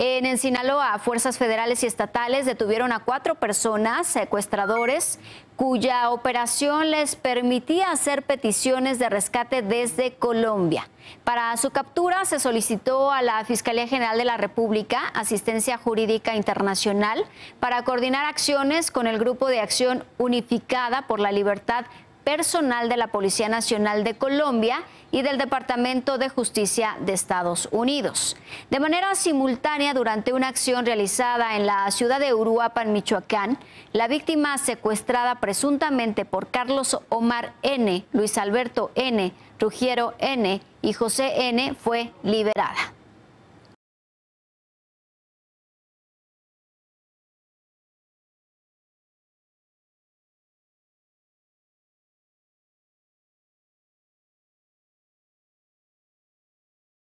En, Sinaloa, fuerzas federales y estatales detuvieron a cuatro personas, secuestradores, cuya operación les permitía hacer peticiones de rescate desde Colombia. Para su captura se solicitó a la Fiscalía General de la República asistencia jurídica internacional para coordinar acciones con el Grupo de Acción Unificada por la Libertad personal de la Policía Nacional de Colombia y del Departamento de Justicia de Estados Unidos. De manera simultánea, durante una acción realizada en la ciudad de Uruapan, Michoacán, la víctima secuestrada presuntamente por Carlos Omar N., Luis Alberto N., Rugiero N. y José N. fue liberada.